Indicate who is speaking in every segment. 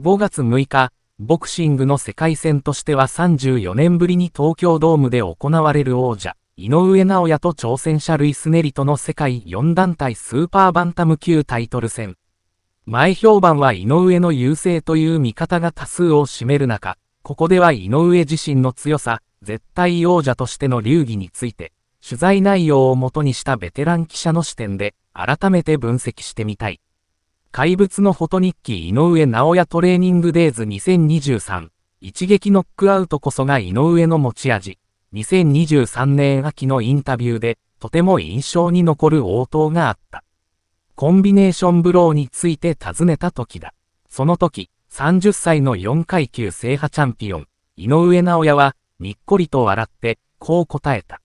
Speaker 1: 5月6日、ボクシングの世界戦としては34年ぶりに東京ドームで行われる王者、井上尚弥と挑戦者ルイス・ネリとの世界4団体スーパーバンタム級タイトル戦。前評判は井上の優勢という見方が多数を占める中、ここでは井上自身の強さ、絶対王者としての流儀について、取材内容をもとにしたベテラン記者の視点で、改めて分析してみたい。怪物のフォト日記井上直也トレーニングデイズ2023一撃ノックアウトこそが井上の持ち味2023年秋のインタビューでとても印象に残る応答があったコンビネーションブローについて尋ねた時だその時30歳の4階級制覇チャンピオン井上直也はにっこりと笑ってこう答えた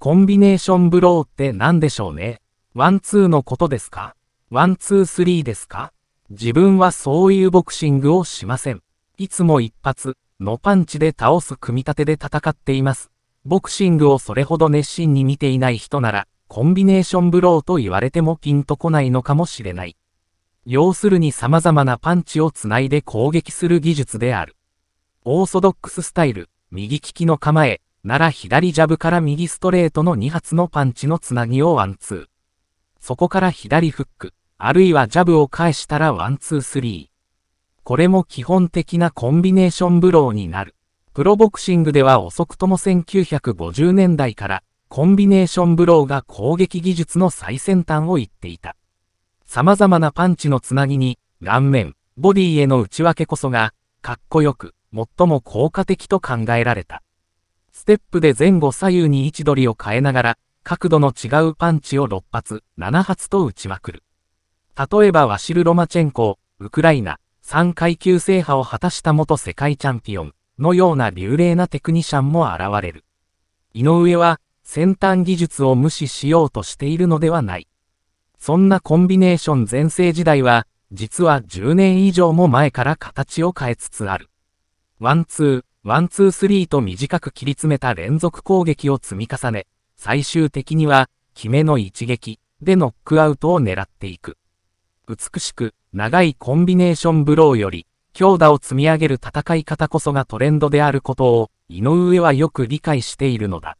Speaker 1: コンビネーションブローって何でしょうねワンツーのことですかワンツースリーですか自分はそういうボクシングをしません。いつも一発、のパンチで倒す組み立てで戦っています。ボクシングをそれほど熱心に見ていない人なら、コンビネーションブローと言われてもピンとこないのかもしれない。要するに様々なパンチをつないで攻撃する技術である。オーソドックススタイル、右利きの構え、なら左ジャブから右ストレートの2発のパンチのつなぎをワンツー。そこから左フック、あるいはジャブを返したらワンツースリー。これも基本的なコンビネーションブローになる。プロボクシングでは遅くとも1950年代からコンビネーションブローが攻撃技術の最先端を言っていた。様々なパンチのつなぎに、顔面、ボディへの内訳こそが、かっこよく、最も効果的と考えられた。ステップで前後左右に位置取りを変えながら、角度の違うパンチを6発、7発と打ちまくる。例えばワシル・ロマチェンコ、ウクライナ、3階級制覇を果たした元世界チャンピオンのような流麗なテクニシャンも現れる。井上は先端技術を無視しようとしているのではない。そんなコンビネーション全盛時代は、実は10年以上も前から形を変えつつある。ワンツー、ワンツースリーと短く切り詰めた連続攻撃を積み重ね、最終的には、決めの一撃でノックアウトを狙っていく。美しく、長いコンビネーションブローより、強打を積み上げる戦い方こそがトレンドであることを、井上はよく理解しているのだ。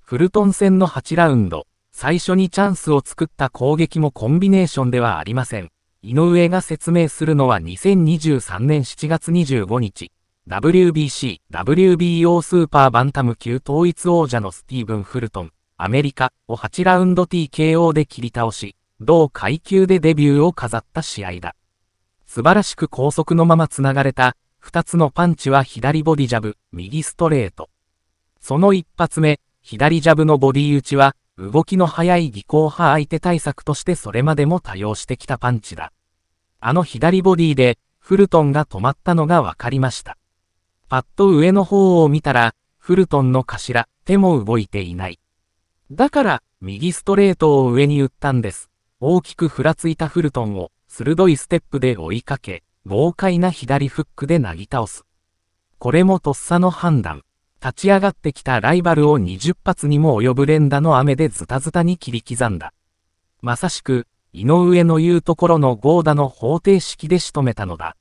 Speaker 1: フルトン戦の8ラウンド、最初にチャンスを作った攻撃もコンビネーションではありません。井上が説明するのは2023年7月25日、WBC、WBO スーパーバンタム級統一王者のスティーブン・フルトン、アメリカを8ラウンド TKO で切り倒し、同階級でデビューを飾った試合だ。素晴らしく高速のまま繋がれた、2つのパンチは左ボディジャブ、右ストレート。その1発目、左ジャブのボディ打ちは、動きの速い技巧派相手対策としてそれまでも多用してきたパンチだ。あの左ボディで、フルトンが止まったのが分かりました。パッと上の方を見たら、フルトンの頭、手も動いていない。だから、右ストレートを上に打ったんです。大きくふらついたフルトンを、鋭いステップで追いかけ、豪快な左フックでなぎ倒す。これもとっさの判断。立ち上がってきたライバルを20発にも及ぶ連打の雨でズタズタに切り刻んだ。まさしく、井上の言うところのゴーダの方程式で仕留めたのだ。